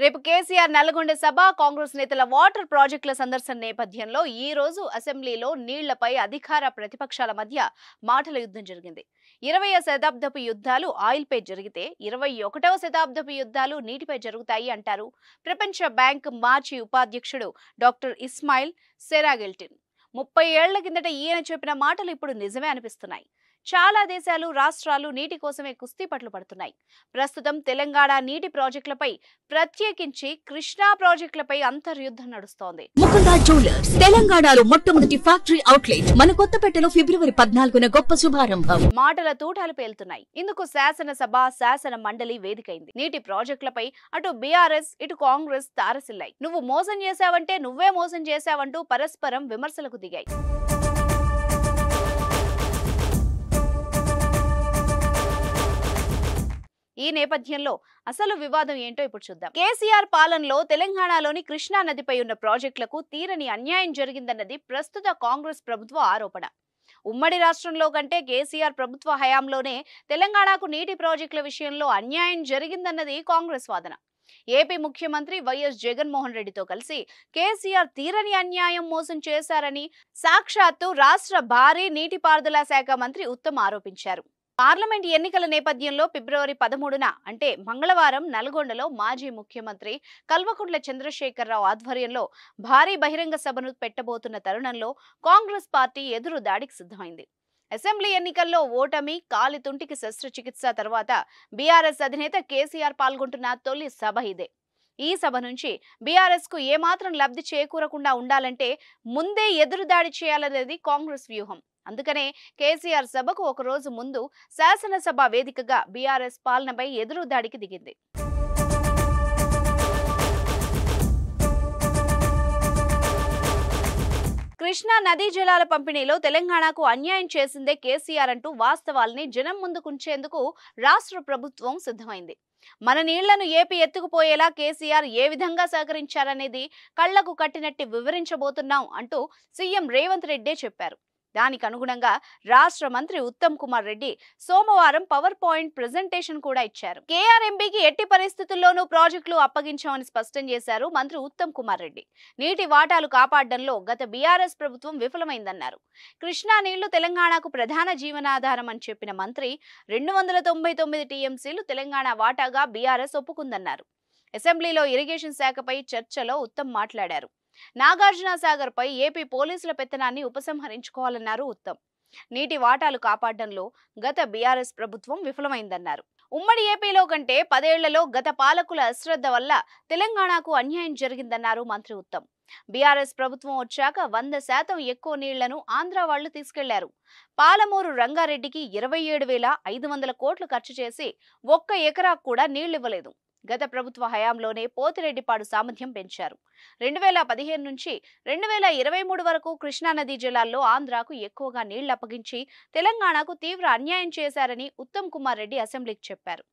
రేపు కేసీఆర్ నల్గొండ సభ కాంగ్రెస్ నేతల వాటర్ ప్రాజెక్టుల సందర్శన నేపథ్యంలో ఈ రోజు అసెంబ్లీలో నీళ్లపై అధికార ప్రతిపక్షాల మధ్య మాటల యుద్ధం జరిగింది ఇరవై శతాబ్దపు యుద్ధాలు ఆయిల్పై జరిగితే ఇరవై ఒకటవ శతాబ్దపు యుద్ధాలు నీటిపై జరుగుతాయి అంటారు ప్రపంచ బ్యాంక్ మాజీ ఉపాధ్యక్షుడు డాక్టర్ ఇస్మాయిల్ సెరాగెల్టిన్ ముప్పై ఏళ్ల కిందట ఈయన చెప్పిన మాటలు ఇప్పుడు నిజమే అనిపిస్తున్నాయి చాలా దేశాలు రాష్ట్రాలు నీటి కోసమే కుస్తీ పట్లు పడుతున్నాయి ప్రస్తుతం తెలంగాణ నీటి ప్రాజెక్టులపై ప్రత్యేకించి కృష్ణా ప్రాజెక్టులపై అంతర్యుద్ధం నడుస్తోంది జ్యువెలర్స్ తెలంగాణలో మొట్టమొదటి ఫ్యాక్టరీ అవుట్లెట్ మన కొత్తపేటలో ఫిబ్రవరి పద్నాలుగున గొప్ప శుభారంభం మాటల తూటాలు పేలుతున్నాయి ఇందుకు శాసనసభ శాసన మండలి వేదికైంది నీటి ప్రాజెక్టులపై అటు బీఆర్ఎస్ ఇటు కాంగ్రెస్ తారసిల్లాయి నువ్వు మోసం చేశావంటే నువ్వే మోసం చేశావంటూ పరస్పరం విమర్శలకు దిగాయి ఈ నేపథ్యంలో అసలు వివాదం ఏంటో ఇప్పుడు చూద్దాం కేసీఆర్ పాలనలో తెలంగాణలోని కృష్ణా నదిపై ఉన్న ప్రాజెక్టులకు తీరని అన్యాయం జరిగిందన్నది ప్రస్తుత కాంగ్రెస్ ప్రభుత్వ ఆరోపణ ఉమ్మడి రాష్ట్రంలో కంటే కేసీఆర్ ప్రభుత్వ హయాంలోనే తెలంగాణకు నీటి ప్రాజెక్టుల విషయంలో అన్యాయం జరిగిందన్నది కాంగ్రెస్ వాదన ఏపీ ముఖ్యమంత్రి వైఎస్ జగన్మోహన్ రెడ్డితో కలిసి కేసీఆర్ తీరని అన్యాయం మోసం చేశారని సాక్షాత్తు రాష్ట్ర భారీ నీటిపారుదల శాఖ మంత్రి ఉత్తమ్ ఆరోపించారు పార్లమెంట్ ఎన్నికల నేపథ్యంలో ఫిబ్రవరి పదమూడున అంటే మంగళవారం నల్గొండలో మాజీ ముఖ్యమంత్రి కల్వకుంట్ల చంద్రశేఖరరావు ఆధ్వర్యంలో భారీ బహిరంగ సభను పెట్టబోతున్న తరుణంలో కాంగ్రెస్ పార్టీ ఎదురు దాడికి సిద్ధమైంది అసెంబ్లీ ఎన్నికల్లో ఓటమి కాలితుంటికి శస్త్రచికిత్స తర్వాత బీఆర్ఎస్ అధినేత కేసీఆర్ పాల్గొంటున్న తొలి సభ ఇదే ఈ సభ నుంచి బీఆర్ఎస్కు ఏమాత్రం లబ్ధి చేకూరకుండా ఉండాలంటే ముందే ఎదురుదాడి చేయాలనేది కాంగ్రెస్ వ్యూహం అందుకనే కేసీఆర్ సభకు ఒక రోజు ముందు శాసనసభ వేదికగా బీఆర్ఎస్ పాలనపై ఎదురు దాడికి దిగింది కృష్ణా నదీ జలాల పంపిణీలో తెలంగాణకు అన్యాయం చేసిందే కేసీఆర్ అంటూ వాస్తవాల్ని జనం ముందుకుంచేందుకు రాష్ట్ర ప్రభుత్వం సిద్ధమైంది మన నీళ్లను ఏపీ ఎత్తుకుపోయేలా కేసీఆర్ ఏ విధంగా సహకరించారనేది కళ్లకు కట్టినట్టు వివరించబోతున్నాం అంటూ సీఎం రేవంత్ రెడ్డే చెప్పారు దానికి అనుగుణంగా రాష్ట్ర మంత్రి ఉత్తమ్ కుమార్ రెడ్డి సోమవారం పవర్ పాయింట్ ప్రజెంటేషన్ కూడా ఇచ్చారు కేఆర్ఎంబీకి ఎట్టి పరిస్థితుల్లోనూ ప్రాజెక్టులు అప్పగించామని స్పష్టం చేశారు మంత్రి ఉత్తమ్ కుమార్ రెడ్డి నీటి వాటాలు కాపాడడంలో గత బీఆర్ఎస్ ప్రభుత్వం విఫలమైందన్నారు కృష్ణా నీళ్లు తెలంగాణకు ప్రధాన జీవనాధారం అని చెప్పిన మంత్రి రెండు వందల తొంభై తొమ్మిది టీఎంసీలు తెలంగాణ వాటాగా బీఆర్ఎస్ ఒప్పుకుందన్నారు అసెంబ్లీలో ఇరిగేషన్ శాఖపై చర్చలో ఉత్తమ్ మాట్లాడారు నాగార్జున సాగర్ పై ఏపీ పోలీసుల పెత్తనాన్ని ఉపసంహరించుకోవాలన్నారు ఉత్తమ్ నీటి వాటాలు కాపాడడంలో గత బీఆర్ఎస్ ప్రభుత్వం విఫలమైందన్నారు ఉమ్మడి ఏపీలో కంటే పదేళ్లలో గత పాలకుల అశ్రద్ధ వల్ల తెలంగాణకు అన్యాయం జరిగిందన్నారు మంత్రి ఉత్తమ్ బీఆర్ఎస్ ప్రభుత్వం వచ్చాక వంద శాతం ఎక్కువ నీళ్లను ఆంధ్ర వాళ్లు తీసుకెళ్లారు పాలమూరు రంగారెడ్డికి ఇరవై ఏడు వేల ఐదు వందల కోట్లు ఖర్చు చేసి ఒక్క ఎకరాకు కూడా నీళ్లివ్వలేదు గత ప్రభుత్వ హయాంలోనే పోతిరెడ్డిపాడు సామర్థ్యం పెంచారు రెండు వేల పదిహేను నుంచి రెండు వేల ఇరవై మూడు వరకు కృష్ణానదీ జలాల్లో ఆంధ్రాకు ఎక్కువగా నీళ్లు అప్పగించి తెలంగాణకు తీవ్ర అన్యాయం చేశారని ఉత్తమ్ కుమార్ రెడ్డి అసెంబ్లీకి చెప్పారు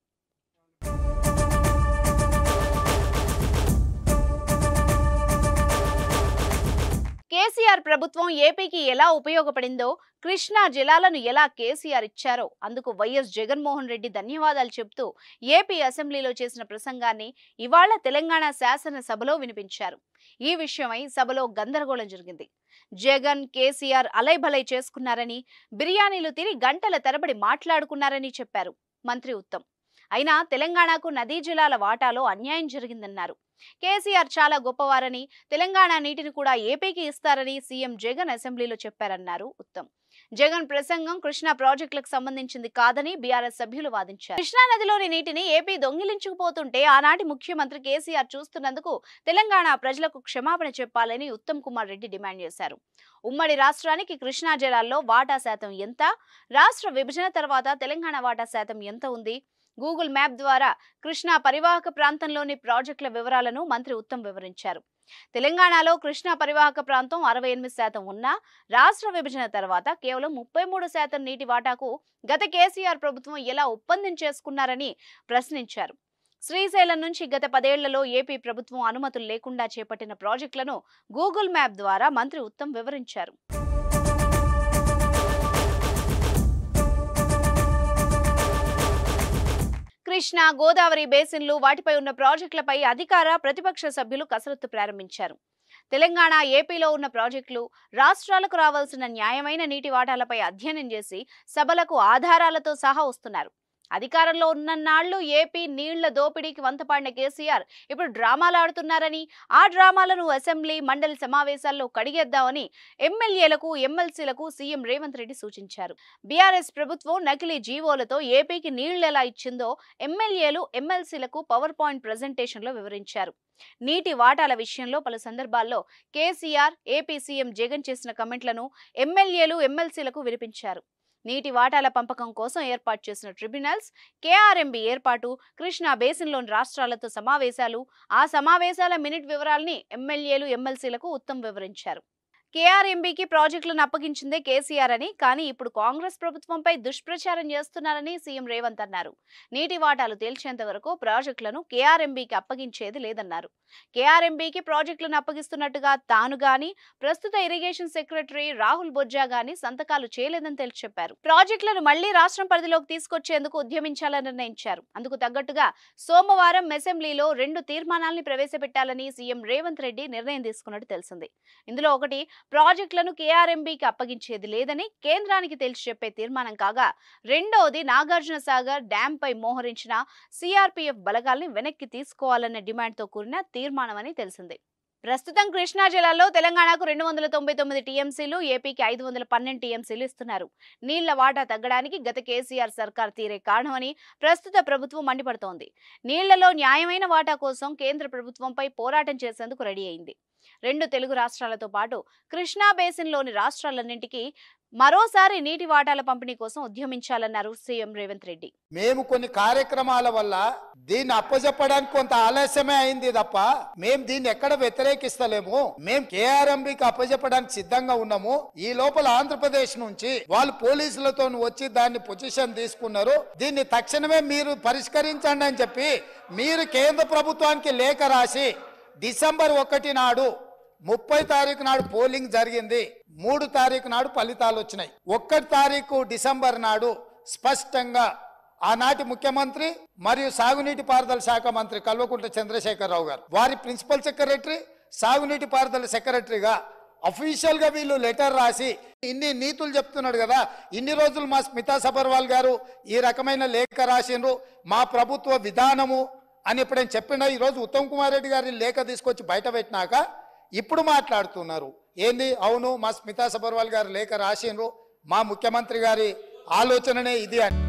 కేసీఆర్ ప్రభుత్వం ఏపీకి ఎలా ఉపయోగపడిందో కృష్ణా జలాలను ఎలా కేసీఆర్ ఇచ్చారో అందుకు వైఎస్ జగన్మోహన్ రెడ్డి ధన్యవాదాలు చెబుతూ ఏపీ అసెంబ్లీలో చేసిన ప్రసంగాన్ని ఇవాళ తెలంగాణ శాసనసభలో వినిపించారు ఈ విషయమై సభలో గందరగోళం జరిగింది జగన్ కేసీఆర్ అలైభలై చేసుకున్నారని బిర్యానీలు తిని గంటల తరబడి మాట్లాడుకున్నారని చెప్పారు మంత్రి ఉత్తమ్ అయినా తెలంగాణకు నదీ జలాల వాటాలో అన్యాయం జరిగిందన్నారు కేసీఆర్ చాలా గొప్పవారని తెలంగాణ నీటిని కూడా ఏపీకి ఇస్తారని సీఎం జగన్ అసెంబ్లీలో చెప్పారన్నారు ఉత్తమ్ జగన్ ప్రసంగం కృష్ణా ప్రాజెక్టులకు సంబంధించింది కాదని బీఆర్ఎస్ సభ్యులు వాదించారు కృష్ణా నదిలోని నీటిని ఏపీ దొంగిలించుకుపోతుంటే ఆనాటి ముఖ్యమంత్రి కేసీఆర్ చూస్తున్నందుకు తెలంగాణ ప్రజలకు క్షమాపణ చెప్పాలని ఉత్తమ్ కుమార్ రెడ్డి డిమాండ్ చేశారు ఉమ్మడి రాష్ట్రానికి కృష్ణా జలాల్లో వాటా శాతం ఎంత రాష్ట్ర విభజన తర్వాత తెలంగాణ వాటా శాతం ఎంత ఉంది గూగుల్ మ్యాప్ ద్వారా కృష్ణా పరివాహక ప్రాంతంలోని ప్రాజెక్టుల వివరాలను మంత్రి ఉత్తమ్ వివరించారు తెలంగాణలో కృష్ణా పరివాహక ప్రాంతం అరవై ఎనిమిది శాతం ఉన్నా రాష్ట్ర విభజన తర్వాత కేవలం ముప్పై మూడు శాతం నీటి వాటాకు గత కేసీఆర్ ప్రభుత్వం ఎలా ఒప్పందం చేసుకున్నారని ప్రశ్నించారు శ్రీశైలం నుంచి గత పదేళ్లలో ఏపీ ప్రభుత్వం అనుమతులు లేకుండా చేపట్టిన ప్రాజెక్టులను గూగుల్ మ్యాప్ ద్వారా మంత్రి ఉత్తమ్ వివరించారు కృష్ణా గోదావరి బేసిన్లు వాటిపై ఉన్న ప్రాజెక్టులపై అధికార ప్రతిపక్ష సభ్యులు కసరత్తు ప్రారంభించారు తెలంగాణ ఏపీలో ఉన్న ప్రాజెక్టులు రాష్ట్రాలకు రావాల్సిన న్యాయమైన నీటి వాటాలపై అధ్యయనం చేసి సభలకు ఆధారాలతో సహా వస్తున్నారు అధికారంలో ఉన్నన్నాళ్లు ఏపీ నీళ్ల దోపిడీకి వంతపాడిన కేసీఆర్ ఇప్పుడు డ్రామాలు ఆడుతున్నారని ఆ డ్రామాలను అసెంబ్లీ మండలి సమావేశాల్లో కడిగేద్దామని ఎమ్మెల్యేలకు ఎమ్మెల్సీలకు సీఎం రేవంత్ రెడ్డి సూచించారు బీఆర్ఎస్ ప్రభుత్వం నకిలీ జీవోలతో ఏపీకి ఎలా ఇచ్చిందో ఎమ్మెల్యేలు ఎమ్మెల్సీలకు పవర్ పాయింట్ లో వివరించారు నీటి వాటాల విషయంలో పలు సందర్భాల్లో కేసీఆర్ ఏపీ సీఎం జగన్ చేసిన కమెంట్లను ఎమ్మెల్యేలు ఎమ్మెల్సీలకు వినిపించారు నీటి వాటాల పంపకం కోసం ఏర్పాటు చేసిన ట్రిబ్యునల్స్ కేఆర్ఎంబి ఏర్పాటు కృష్ణా బేసిన్లోని రాష్ట్రాలతో సమావేశాలు ఆ సమావేశాల మినిట్ వివరాల్ని ఎమ్మెల్యేలు ఎమ్మెల్సీలకు ఉత్తమ్ వివరించారు కేఆర్ఎంబీకి ప్రాజెక్టులను అప్పగించిందే కేసీఆర్ అని కానీ ఇప్పుడు కాంగ్రెస్ ప్రభుత్వంపై దుష్ప్రచారం చేస్తున్నారని సీఎం రేవంత్ అన్నారు నీటి వాటాలు తేల్చేంత వరకు ప్రాజెక్టులను కేఆర్ఎంబీకి అప్పగించేది లేదన్నారు కేఆర్ఎంబికి ప్రాజెక్టులను అప్పగిస్తున్నట్టుగా తాను గాని ప్రస్తుత ఇరిగేషన్ సెక్రటరీ రాహుల్ బొజ్జా గాని సంతకాలు చేయలేదని తేల్చి చెప్పారు ప్రాజెక్టులను మళ్లీ రాష్ట్రం పరిధిలోకి తీసుకొచ్చేందుకు ఉద్యమించాలని నిర్ణయించారు అందుకు తగ్గట్టుగా సోమవారం అసెంబ్లీలో రెండు తీర్మానాల్ని ప్రవేశపెట్టాలని సీఎం రేవంత్ రెడ్డి నిర్ణయం తీసుకున్నట్టు తెలిసింది ఇందులో ఒకటి ప్రాజెక్టులను కేఆర్ఎంబీకి అప్పగించేది లేదని కేంద్రానికి తేల్చి చెప్పే తీర్మానం కాగా రెండవది నాగార్జున సాగర్ పై మోహరించిన సిఆర్పీఎఫ్ బలగాల్ని వెనక్కి తీసుకోవాలన్న డిమాండ్తో కూడిన తీర్మానమని తెలిసింది ప్రస్తుతం కృష్ణా జిల్లాలో తెలంగాణకు రెండు వందల తొంభై తొమ్మిది టీఎంసీలు ఏపీకి ఐదు వందల పన్నెండు టీఎంసీలు ఇస్తున్నారు నీళ్ల వాటా తగ్గడానికి గత కేసీఆర్ సర్కార్ తీరే కారణమని ప్రస్తుత ప్రభుత్వం మండిపడుతోంది నీళ్లలో న్యాయమైన వాటా కోసం కేంద్ర ప్రభుత్వంపై పోరాటం చేసేందుకు రెడీ అయింది రెండు తెలుగు రాష్ట్రాలతో పాటు కృష్ణా బేసిన్లోని రాష్ట్రాలన్నింటికి మరోసారి నీటి వాటాల పంపిణీ కోసం ఉద్యమించాలన్నారు సీఎం రేవంత్ రెడ్డి మేము కొన్ని కార్యక్రమాల వల్ల దీన్ని అప్పజెప్పడానికి కొంత ఆలస్యమే అయింది తప్ప మేము దీన్ని ఎక్కడ వ్యతిరేకిస్తలేము మేము కేఆర్ఎంబికి అప్పజెప్పడానికి సిద్ధంగా ఉన్నాము ఈ లోపల ఆంధ్రప్రదేశ్ నుంచి వాళ్ళు పోలీసులతో వచ్చి దాన్ని పొజిషన్ తీసుకున్నారు దీన్ని తక్షణమే మీరు పరిష్కరించండి అని చెప్పి మీరు కేంద్ర ప్రభుత్వానికి లేఖ రాసి డిసెంబర్ ఒకటి నాడు ముప్పై తారీఖు నాడు పోలింగ్ జరిగింది మూడు తారీఖు నాడు ఫలితాలు వచ్చినాయి ఒక్కటి తారీఖు డిసెంబర్ నాడు స్పష్టంగా ఆనాటి ముఖ్యమంత్రి మరియు సాగునీటి పారుదల శాఖ మంత్రి కల్వకుంట్ల చంద్రశేఖరరావు గారు వారి ప్రిన్సిపల్ సెక్రటరీ సాగునీటి పారుదల సెక్రటరీగా అఫీషియల్గా వీళ్ళు లెటర్ రాసి ఇన్ని నీతులు చెప్తున్నాడు కదా ఇన్ని రోజులు మా స్మితా సబర్వాల్ గారు ఈ రకమైన లేఖ రాసిండ్రు మా ప్రభుత్వ విధానము అని ఎప్పుడైనా చెప్పినా ఈరోజు ఉత్తమ్ కుమార్ రెడ్డి గారిని లేఖ తీసుకొచ్చి బయట పెట్టినాక ఇప్పుడు మాట్లాడుతున్నారు ఏంది అవును మా స్మితా సబర్వాల్ గారు లేఖ రాసిండ్రు మా ముఖ్యమంత్రి గారి ఆలోచననే ఇది అని